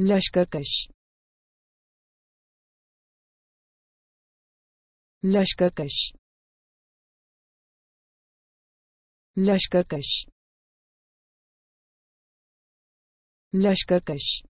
लश्करकश लश्करकश लश्करकश लश्करकश